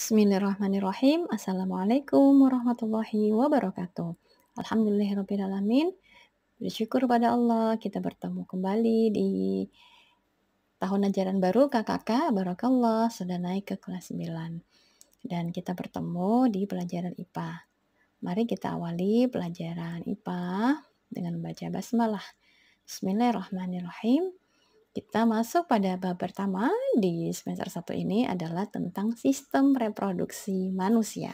Bismillahirrahmanirrahim. Assalamualaikum warahmatullahi wabarakatuh. Alhamdulillahirrahmanirrahim. Bersyukur pada Allah kita bertemu kembali di tahun ajaran baru kakak-kakak. Barakallah sudah naik ke kelas 9. Dan kita bertemu di pelajaran IPA. Mari kita awali pelajaran IPA dengan membaca basmalah. Bismillahirrahmanirrahim. Kita masuk pada bab pertama di semester 1 ini adalah tentang sistem reproduksi manusia.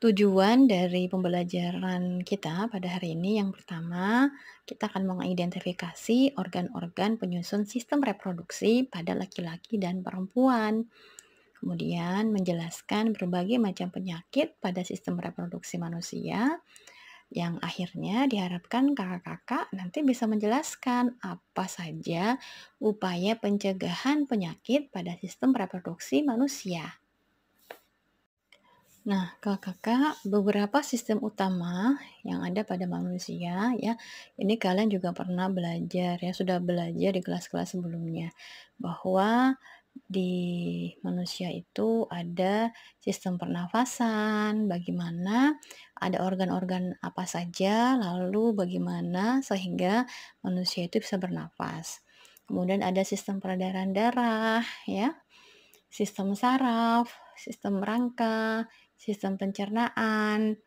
Tujuan dari pembelajaran kita pada hari ini yang pertama, kita akan mengidentifikasi organ-organ penyusun sistem reproduksi pada laki-laki dan perempuan. Kemudian menjelaskan berbagai macam penyakit pada sistem reproduksi manusia, yang akhirnya diharapkan kakak-kakak nanti bisa menjelaskan apa saja upaya pencegahan penyakit pada sistem reproduksi manusia. Nah, kakak-kakak, beberapa sistem utama yang ada pada manusia ya, ini kalian juga pernah belajar ya, sudah belajar di kelas-kelas sebelumnya bahwa di manusia itu ada sistem pernafasan, bagaimana ada organ-organ apa saja, lalu bagaimana sehingga manusia itu bisa bernafas. Kemudian ada sistem peredaran darah, ya, sistem saraf, sistem rangka, sistem pencernaan.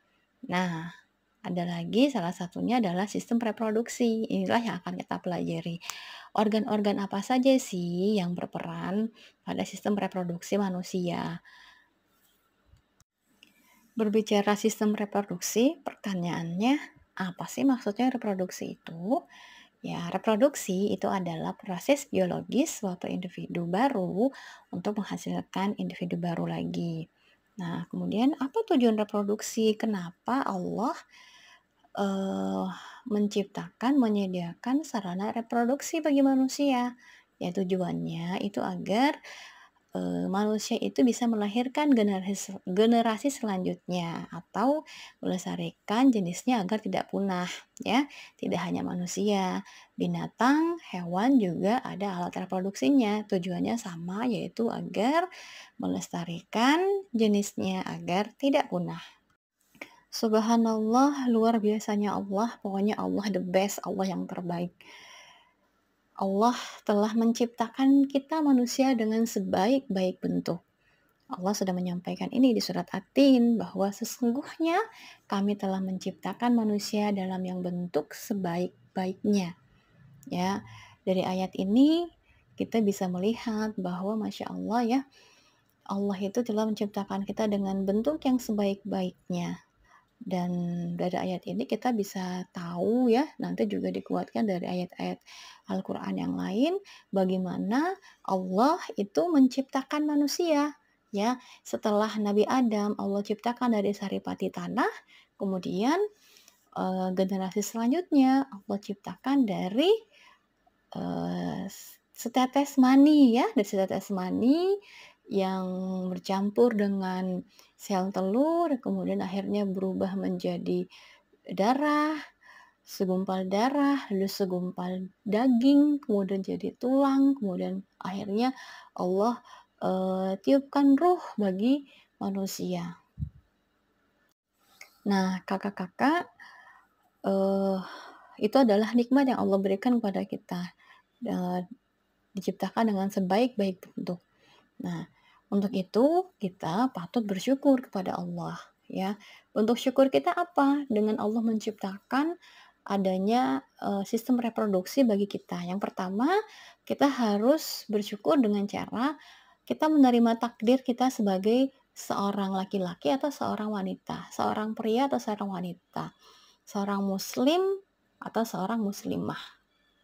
Nah, ada lagi salah satunya adalah sistem reproduksi. Inilah yang akan kita pelajari. Organ-organ apa saja sih yang berperan pada sistem reproduksi manusia? Berbicara sistem reproduksi, pertanyaannya apa sih maksudnya reproduksi itu? Ya, reproduksi itu adalah proses biologis suatu individu baru untuk menghasilkan individu baru lagi. Nah, kemudian apa tujuan reproduksi? Kenapa Allah uh, menciptakan, menyediakan sarana reproduksi bagi manusia. Ya tujuannya itu agar e, manusia itu bisa melahirkan generasi, generasi selanjutnya atau melestarikan jenisnya agar tidak punah ya. Tidak hanya manusia, binatang, hewan juga ada alat reproduksinya. Tujuannya sama yaitu agar melestarikan jenisnya agar tidak punah. Subhanallah, luar biasanya Allah. Pokoknya Allah the best, Allah yang terbaik. Allah telah menciptakan kita manusia dengan sebaik-baik bentuk. Allah sudah menyampaikan ini di surat Atin bahwa sesungguhnya kami telah menciptakan manusia dalam yang bentuk sebaik-baiknya. Ya, dari ayat ini kita bisa melihat bahwa masya Allah ya Allah itu telah menciptakan kita dengan bentuk yang sebaik-baiknya dan dari ayat ini kita bisa tahu ya, nanti juga dikuatkan dari ayat-ayat Al-Quran yang lain, bagaimana Allah itu menciptakan manusia. Ya, setelah Nabi Adam, Allah ciptakan dari saripati tanah, kemudian e, generasi selanjutnya Allah ciptakan dari e, setetes mani ya, dari setetes mani yang bercampur dengan sel telur, kemudian akhirnya berubah menjadi darah, segumpal darah, lalu segumpal daging, kemudian jadi tulang, kemudian akhirnya Allah e, tiupkan ruh bagi manusia. Nah, kakak-kakak, e, itu adalah nikmat yang Allah berikan kepada kita, e, diciptakan dengan sebaik-baik bentuk. Nah, untuk itu, kita patut bersyukur kepada Allah, ya. Untuk syukur kita apa? Dengan Allah menciptakan adanya uh, sistem reproduksi bagi kita. Yang pertama, kita harus bersyukur dengan cara kita menerima takdir kita sebagai seorang laki-laki atau seorang wanita, seorang pria atau seorang wanita, seorang muslim atau seorang muslimah.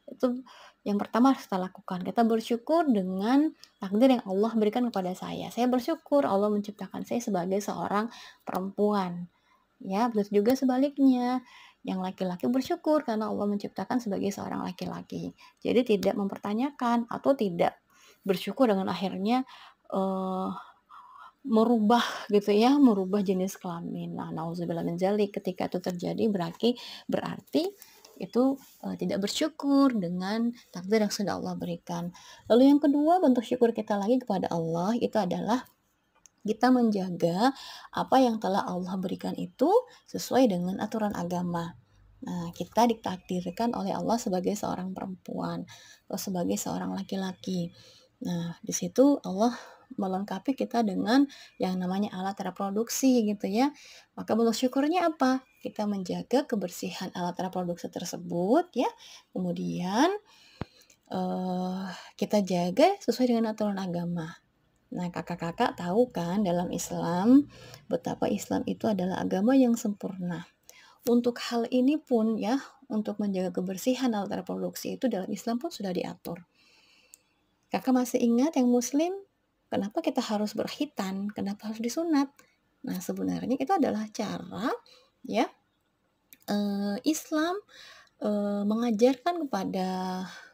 Itu yang pertama harus kita lakukan. Kita bersyukur dengan takdir yang Allah berikan kepada saya. Saya bersyukur Allah menciptakan saya sebagai seorang perempuan. Ya, begitu juga sebaliknya. Yang laki-laki bersyukur karena Allah menciptakan sebagai seorang laki-laki. Jadi tidak mempertanyakan atau tidak bersyukur dengan akhirnya uh, merubah gitu ya, merubah jenis kelamin. Nah, nauzubillah menjali ketika itu terjadi berarti berarti itu uh, tidak bersyukur dengan takdir yang sudah Allah berikan. Lalu yang kedua bentuk syukur kita lagi kepada Allah itu adalah kita menjaga apa yang telah Allah berikan itu sesuai dengan aturan agama. Nah, kita ditakdirkan oleh Allah sebagai seorang perempuan atau sebagai seorang laki-laki. Nah, di situ Allah melengkapi kita dengan yang namanya alat reproduksi gitu ya. Maka bentuk syukurnya apa? Kita menjaga kebersihan alat reproduksi tersebut ya. Kemudian uh, kita jaga sesuai dengan aturan agama. Nah, kakak-kakak tahu kan dalam Islam betapa Islam itu adalah agama yang sempurna. Untuk hal ini pun ya, untuk menjaga kebersihan alat reproduksi itu dalam Islam pun sudah diatur. Kakak masih ingat yang muslim Kenapa kita harus berhitan? Kenapa harus disunat? Nah, sebenarnya itu adalah cara ya uh, Islam uh, mengajarkan kepada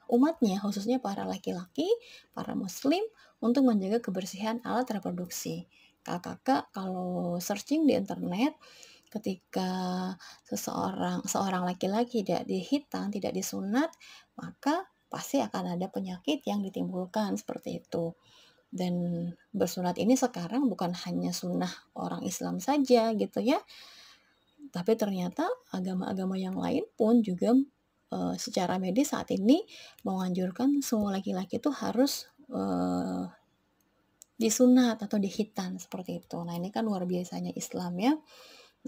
umatnya, khususnya para laki-laki, para muslim untuk menjaga kebersihan alat reproduksi. Kakak-kakak kalau searching di internet ketika seseorang seorang laki-laki tidak dihitan, tidak disunat, maka pasti akan ada penyakit yang ditimbulkan seperti itu. Dan bersunat ini sekarang bukan hanya sunnah orang Islam saja gitu ya, tapi ternyata agama-agama yang lain pun juga e, secara medis saat ini menganjurkan semua laki-laki itu harus e, disunat atau dihitan seperti itu. Nah ini kan luar biasanya Islam ya.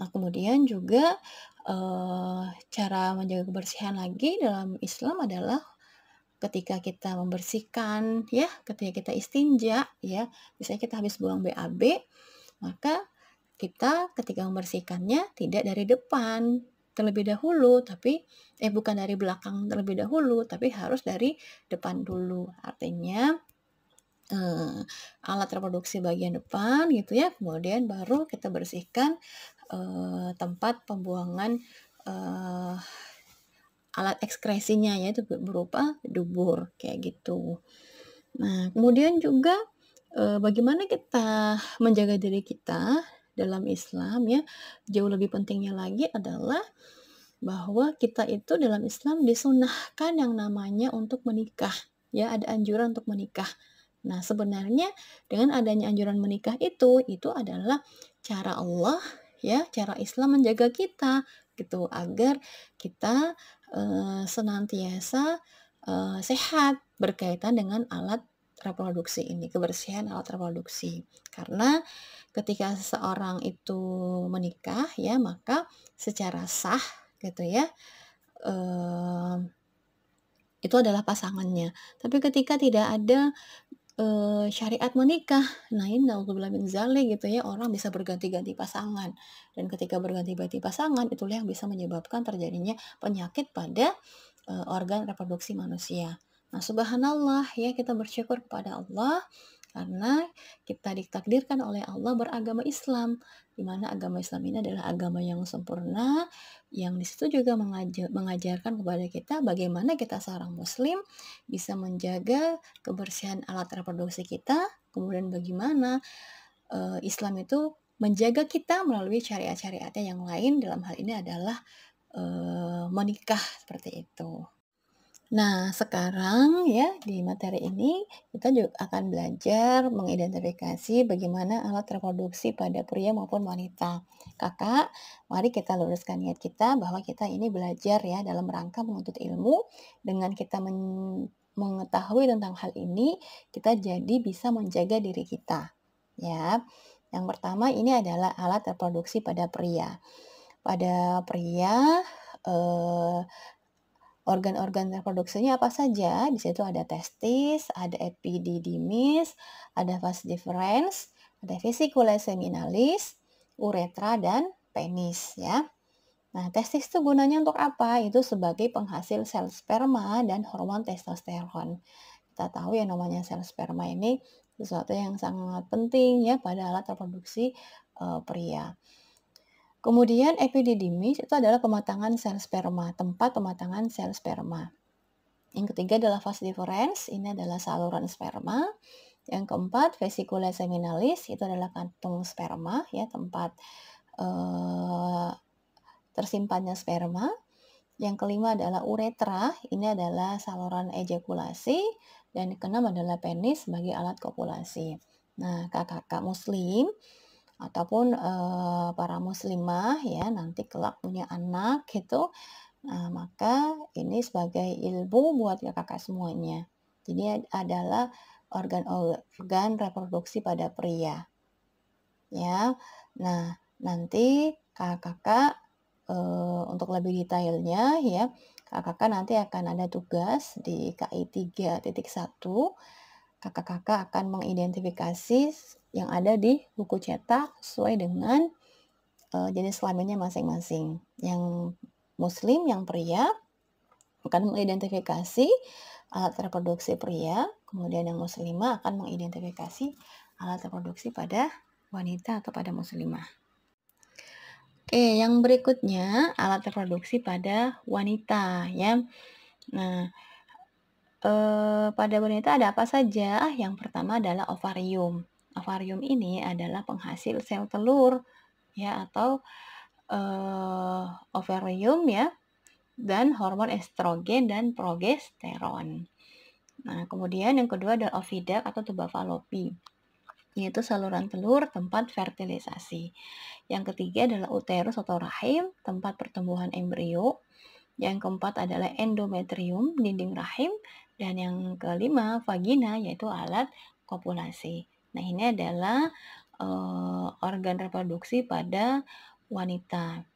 Nah kemudian juga e, cara menjaga kebersihan lagi dalam Islam adalah ketika kita membersihkan ya ketika kita istinja ya misalnya kita habis buang BAB maka kita ketika membersihkannya tidak dari depan terlebih dahulu tapi eh bukan dari belakang terlebih dahulu tapi harus dari depan dulu artinya eh, alat reproduksi bagian depan gitu ya kemudian baru kita bersihkan eh, tempat pembuangan eh, alat ekskresinya ya, itu berupa dubur kayak gitu. Nah, kemudian juga eh, bagaimana kita menjaga diri kita dalam Islam ya. Jauh lebih pentingnya lagi adalah bahwa kita itu dalam Islam disunahkan yang namanya untuk menikah. Ya, ada anjuran untuk menikah. Nah, sebenarnya dengan adanya anjuran menikah itu itu adalah cara Allah ya, cara Islam menjaga kita gitu agar kita Eh, senantiasa uh, sehat berkaitan dengan alat reproduksi ini, kebersihan alat reproduksi. Karena ketika seseorang itu menikah ya, maka secara sah gitu ya. Uh, itu adalah pasangannya. Tapi ketika tidak ada uh, syariat menikah. Nah ini naudzubillah gitu ya, orang bisa berganti-ganti pasangan. Dan ketika berganti-ganti pasangan, itulah yang bisa menyebabkan terjadinya penyakit pada uh, organ reproduksi manusia. Nah subhanallah ya kita bersyukur kepada Allah karena kita ditakdirkan oleh Allah beragama Islam, di mana agama Islam ini adalah agama yang sempurna, yang di situ juga mengajar, mengajarkan kepada kita bagaimana kita seorang Muslim bisa menjaga kebersihan alat reproduksi kita, kemudian bagaimana uh, Islam itu menjaga kita melalui syariat-syariatnya yang lain, dalam hal ini adalah uh, menikah seperti itu. Nah, sekarang ya di materi ini kita juga akan belajar mengidentifikasi bagaimana alat reproduksi pada pria maupun wanita. Kakak, mari kita luruskan niat kita bahwa kita ini belajar ya dalam rangka menuntut ilmu dengan kita men mengetahui tentang hal ini, kita jadi bisa menjaga diri kita. Ya. Yang pertama ini adalah alat reproduksi pada pria. Pada pria eh, organ-organ reproduksinya apa saja. Di situ ada testis, ada epididymis, ada vas deferens, ada vesicula seminalis, uretra dan penis ya. Nah, testis itu gunanya untuk apa? Itu sebagai penghasil sel sperma dan hormon testosteron. Kita tahu ya namanya sel sperma ini sesuatu yang sangat penting ya pada alat reproduksi uh, pria. Kemudian epididymis itu adalah pematangan sel sperma, tempat pematangan sel sperma. Yang ketiga adalah fase deferens, ini adalah saluran sperma. Yang keempat vesikula seminalis, itu adalah kantung sperma, ya tempat eh, tersimpannya sperma. Yang kelima adalah uretra, ini adalah saluran ejakulasi. Dan keenam adalah penis sebagai alat kopulasi. Nah, kakak-kakak muslim ataupun para muslimah ya nanti kelak punya anak gitu nah, maka ini sebagai ilmu buat kakak semuanya jadi adalah organ-organ reproduksi pada pria ya nah nanti kakak-kakak untuk lebih detailnya ya kakak-kakak nanti akan ada tugas di KI 3.1 kakak-kakak akan mengidentifikasi yang ada di buku cetak sesuai dengan uh, eh, jenis kelaminnya masing-masing. Yang muslim, yang pria akan mengidentifikasi alat reproduksi pria, kemudian yang muslimah akan mengidentifikasi alat reproduksi pada wanita atau pada muslimah. Oke, yang berikutnya alat reproduksi pada wanita ya. Nah, eh, pada wanita ada apa saja? Yang pertama adalah ovarium ovarium ini adalah penghasil sel telur ya atau uh, ovarium ya dan hormon estrogen dan progesteron. Nah, kemudian yang kedua adalah ovidak atau tuba falopi yaitu saluran telur tempat fertilisasi. Yang ketiga adalah uterus atau rahim, tempat pertumbuhan embrio. Yang keempat adalah endometrium, dinding rahim, dan yang kelima vagina yaitu alat kopulasi. Nah, ini adalah uh, organ reproduksi pada wanita.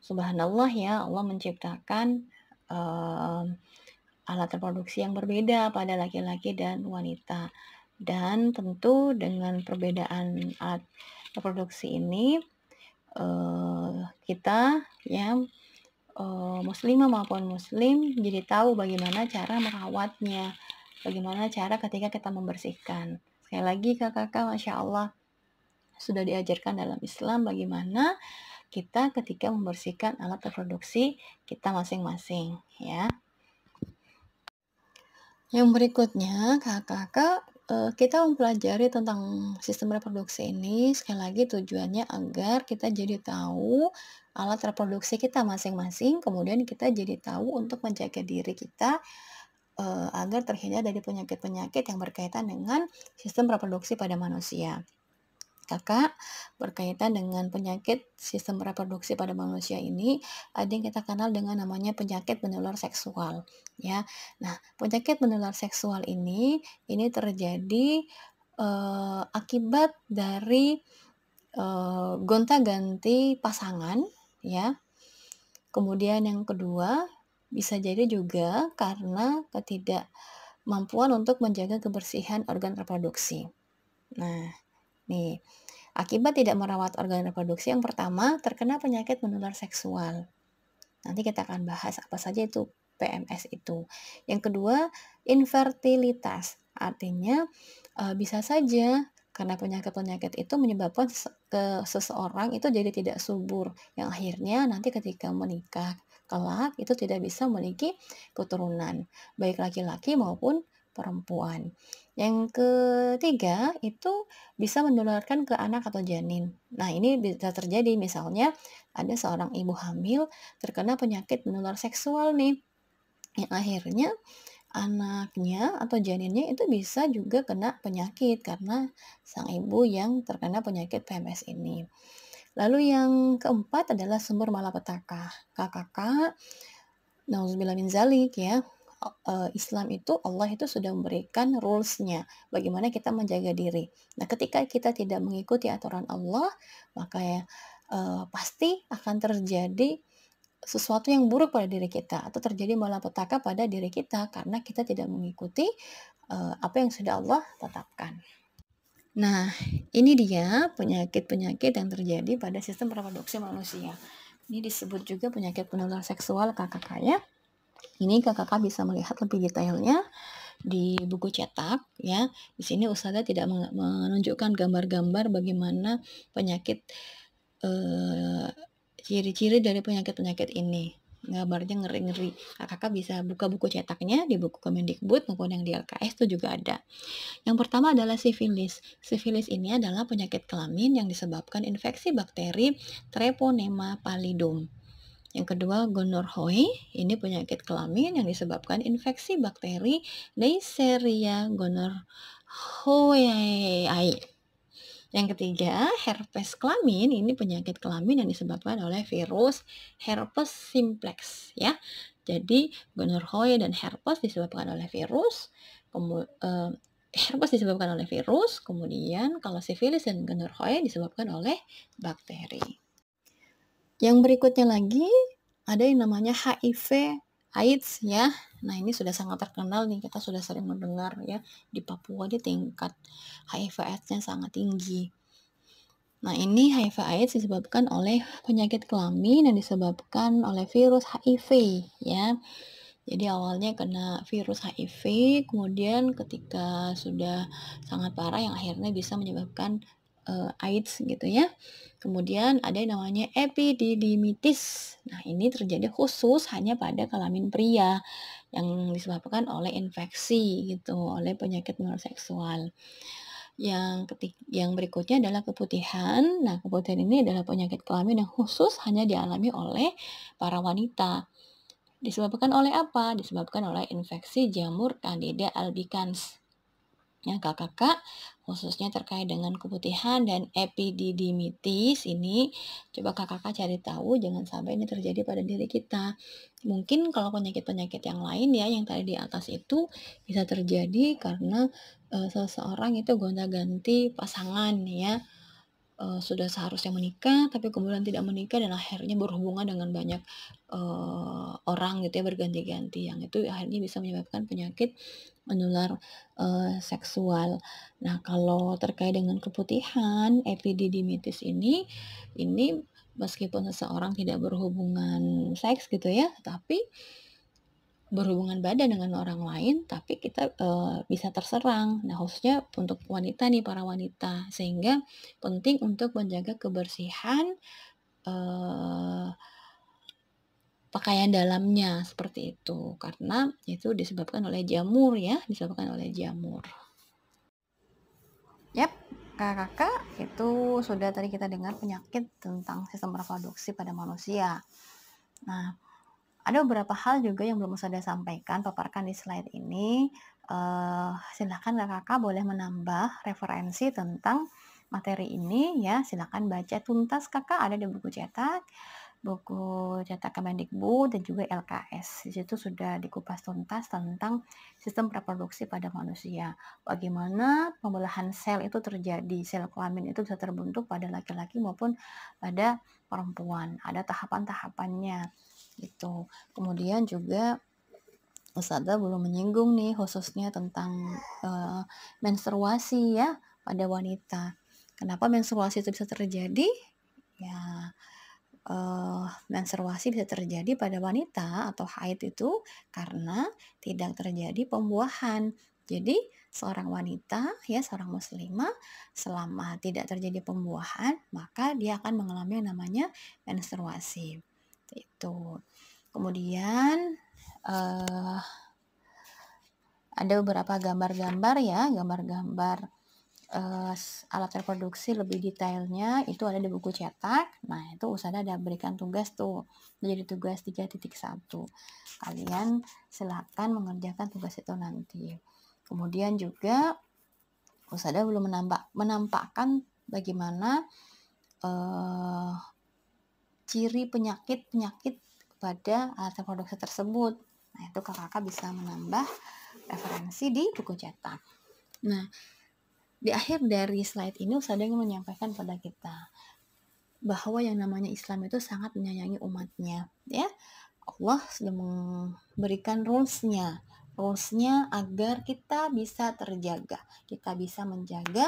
Subhanallah ya, Allah menciptakan uh, alat reproduksi yang berbeda pada laki-laki dan wanita. Dan tentu dengan perbedaan alat reproduksi ini uh, kita ya uh, muslimah maupun muslim jadi tahu bagaimana cara merawatnya, bagaimana cara ketika kita membersihkan. Sekali lagi kakak-kakak, Masya Allah, sudah diajarkan dalam Islam bagaimana kita ketika membersihkan alat reproduksi kita masing-masing ya. Yang berikutnya, kakak-kakak, eh, kita mempelajari tentang sistem reproduksi ini sekali lagi tujuannya agar kita jadi tahu alat reproduksi kita masing-masing, kemudian kita jadi tahu untuk menjaga diri kita uh, agar terhindar dari penyakit-penyakit yang berkaitan dengan sistem reproduksi pada manusia. Kakak, berkaitan dengan penyakit sistem reproduksi pada manusia ini, ada yang kita kenal dengan namanya penyakit menular seksual, ya. Nah, penyakit menular seksual ini ini terjadi uh, akibat dari uh, gonta-ganti pasangan, ya. Kemudian yang kedua, bisa jadi juga karena ketidakmampuan untuk menjaga kebersihan organ reproduksi. Nah, nih, akibat tidak merawat organ reproduksi yang pertama terkena penyakit menular seksual. Nanti kita akan bahas apa saja itu PMS itu. Yang kedua, infertilitas. Artinya eh, bisa saja karena penyakit-penyakit itu menyebabkan ke seseorang itu jadi tidak subur yang akhirnya nanti ketika menikah kelak itu tidak bisa memiliki keturunan, baik laki-laki maupun perempuan. Yang ketiga itu bisa menularkan ke anak atau janin. Nah ini bisa terjadi misalnya ada seorang ibu hamil terkena penyakit menular seksual nih. Yang akhirnya anaknya atau janinnya itu bisa juga kena penyakit karena sang ibu yang terkena penyakit PMS ini. Lalu yang keempat adalah sumber malapetaka. KKK, nauzubillah min zalik ya, eh, Islam itu Allah itu sudah memberikan rules-nya bagaimana kita menjaga diri. Nah, ketika kita tidak mengikuti aturan Allah, maka ya eh, pasti akan terjadi sesuatu yang buruk pada diri kita atau terjadi malapetaka pada diri kita karena kita tidak mengikuti eh, apa yang sudah Allah tetapkan. Nah, ini dia penyakit-penyakit yang terjadi pada sistem reproduksi manusia. Ini disebut juga penyakit penular seksual KKK ya. Ini KKK bisa melihat lebih detailnya di buku cetak ya. Di sini usaha tidak menunjukkan gambar-gambar bagaimana penyakit eh, ciri-ciri eh, dari penyakit-penyakit ini gambarnya ngeri-ngeri. Nah, kakak bisa buka buku cetaknya di buku Kemendikbud maupun yang di LKS itu juga ada. Yang pertama adalah sifilis. Sifilis ini adalah penyakit kelamin yang disebabkan infeksi bakteri Treponema pallidum. Yang kedua gonorrhoe, ini penyakit kelamin yang disebabkan infeksi bakteri Neisseria gonorrhoeae. Yang ketiga, herpes kelamin ini penyakit kelamin yang disebabkan oleh virus herpes simplex ya. Jadi gonorrhoea dan herpes disebabkan oleh virus, eh, herpes disebabkan oleh virus, kemudian kalau sifilis dan gonorrhoea disebabkan oleh bakteri. Yang berikutnya lagi ada yang namanya HIV AIDS ya. Nah, ini sudah sangat terkenal nih, kita sudah sering mendengar ya di Papua di tingkat HIV AIDS-nya sangat tinggi. Nah, ini HIV AIDS disebabkan oleh penyakit kelamin yang disebabkan oleh virus HIV ya. Jadi awalnya kena virus HIV, kemudian ketika sudah sangat parah yang akhirnya bisa menyebabkan uh, AIDS gitu ya. Kemudian ada yang namanya epididimitis. Nah, ini terjadi khusus hanya pada kelamin pria yang disebabkan oleh infeksi gitu, oleh penyakit menular seksual. Yang ketik yang berikutnya adalah keputihan. Nah, keputihan ini adalah penyakit kelamin yang khusus hanya dialami oleh para wanita. Disebabkan oleh apa? Disebabkan oleh infeksi jamur Candida albicans ya kakak-kakak khususnya terkait dengan keputihan dan epididimitis ini coba kakak-kakak cari tahu jangan sampai ini terjadi pada diri kita mungkin kalau penyakit-penyakit yang lain ya yang tadi di atas itu bisa terjadi karena e, seseorang itu gonta-ganti pasangan ya e, sudah seharusnya menikah tapi kemudian tidak menikah dan akhirnya berhubungan dengan banyak e, orang gitu ya berganti-ganti yang itu akhirnya bisa menyebabkan penyakit menular uh, seksual. Nah, kalau terkait dengan keputihan, epididimitis ini ini meskipun seseorang tidak berhubungan seks gitu ya, tapi berhubungan badan dengan orang lain, tapi kita e, bisa terserang. Nah, khususnya untuk wanita nih, para wanita, sehingga penting untuk menjaga kebersihan pakaian dalamnya seperti itu karena itu disebabkan oleh jamur ya disebabkan oleh jamur yap kakak-kakak itu sudah tadi kita dengar penyakit tentang sistem reproduksi pada manusia nah ada beberapa hal juga yang belum saya sampaikan paparkan di slide ini uh, silahkan kakak-kakak boleh menambah referensi tentang materi ini ya silahkan baca tuntas kakak ada di buku cetak buku cetak Kemendikbud dan juga LKS. Di situ sudah dikupas tuntas tentang sistem reproduksi pada manusia. Bagaimana pembelahan sel itu terjadi, sel kelamin itu bisa terbentuk pada laki-laki maupun pada perempuan. Ada tahapan-tahapannya itu Kemudian juga Ustada belum menyinggung nih khususnya tentang uh, menstruasi ya pada wanita. Kenapa menstruasi itu bisa terjadi? Ya, uh, menstruasi bisa terjadi pada wanita atau haid itu karena tidak terjadi pembuahan. Jadi seorang wanita ya seorang muslimah selama tidak terjadi pembuahan maka dia akan mengalami yang namanya menstruasi. Itu. Kemudian uh, ada beberapa gambar-gambar ya, gambar-gambar uh, alat reproduksi lebih detailnya itu ada di buku cetak. Nah, itu Usada ada berikan tugas tuh. menjadi tugas 3.1. Kalian silahkan mengerjakan tugas itu nanti. Kemudian juga Usada belum menampak, menampakkan bagaimana uh, ciri penyakit-penyakit pada alat reproduksi tersebut. Nah, itu kakak-kakak bisa menambah referensi di buku cetak. Nah, di akhir dari slide ini Ustaz yang menyampaikan pada kita bahwa yang namanya Islam itu sangat menyayangi umatnya, ya. Allah sudah memberikan rules-nya. Rules-nya agar kita bisa terjaga, kita bisa menjaga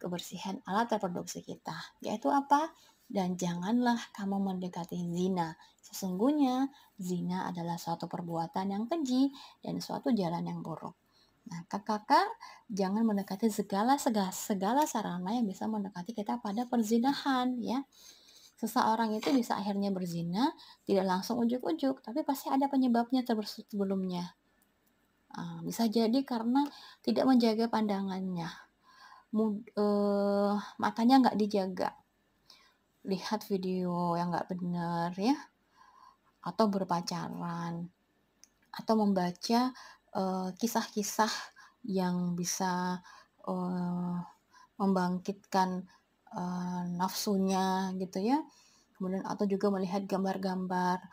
kebersihan alat reproduksi kita, yaitu apa? Dan janganlah kamu mendekati zina. Sesungguhnya, zina adalah suatu perbuatan yang keji dan suatu jalan yang buruk. Nah, kakak-kakak jangan mendekati segala segala segala sarana yang bisa mendekati kita pada perzinahan ya. Seseorang itu bisa akhirnya berzina tidak langsung ujuk-ujuk, tapi pasti ada penyebabnya sebelumnya. Ah, bisa jadi karena tidak menjaga pandangannya, Mud, uh, matanya nggak dijaga, lihat video yang nggak benar ya, atau berpacaran, atau membaca Eh, kisah-kisah uh, yang bisa uh, membangkitkan uh, nafsunya gitu ya kemudian atau juga melihat gambar-gambar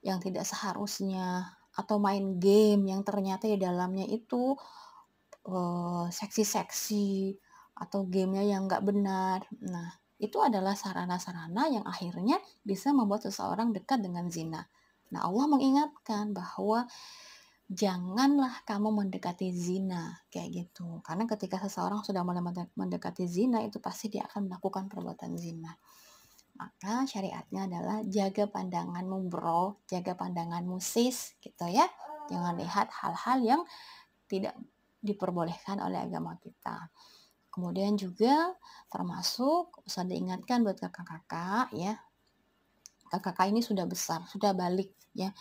yang tidak seharusnya atau main game yang ternyata di dalamnya itu seksi-seksi uh, atau gamenya yang nggak benar nah itu adalah sarana-sarana yang akhirnya bisa membuat seseorang dekat dengan zina nah Allah mengingatkan bahwa janganlah kamu mendekati zina kayak gitu karena ketika seseorang sudah mendekati zina itu pasti dia akan melakukan perbuatan zina maka syariatnya adalah jaga pandanganmu bro jaga pandanganmu sis gitu ya jangan lihat hal-hal yang tidak diperbolehkan oleh agama kita kemudian juga termasuk usah diingatkan buat kakak-kakak ya kakak-kakak ini sudah besar sudah balik ya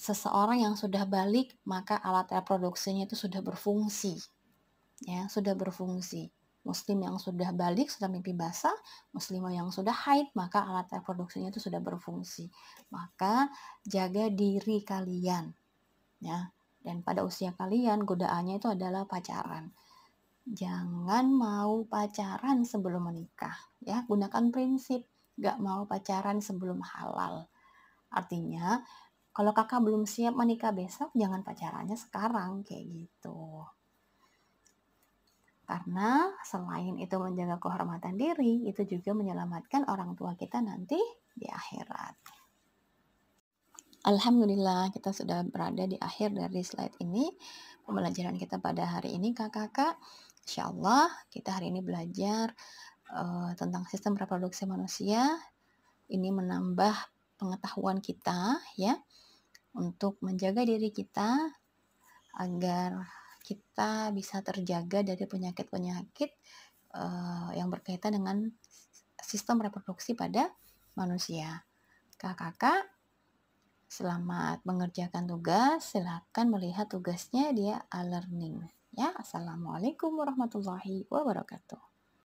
seseorang yang sudah balik maka alat reproduksinya itu sudah berfungsi ya sudah berfungsi muslim yang sudah balik sudah mimpi basah muslim yang sudah haid maka alat reproduksinya itu sudah berfungsi maka jaga diri kalian ya dan pada usia kalian godaannya itu adalah pacaran jangan mau pacaran sebelum menikah ya gunakan prinsip gak mau pacaran sebelum halal artinya kalau kakak belum siap menikah besok, jangan pacarannya sekarang, kayak gitu. Karena selain itu menjaga kehormatan diri, itu juga menyelamatkan orang tua kita nanti di akhirat. Alhamdulillah kita sudah berada di akhir dari slide ini. Pembelajaran kita pada hari ini kakak-kakak. Insya Allah kita hari ini belajar uh, tentang sistem reproduksi manusia. Ini menambah pengetahuan kita ya untuk menjaga diri kita agar kita bisa terjaga dari penyakit-penyakit uh, yang berkaitan dengan sistem reproduksi pada manusia. Kakak-kakak, selamat mengerjakan tugas. Silakan melihat tugasnya dia e-learning. Ya, assalamualaikum warahmatullahi wabarakatuh.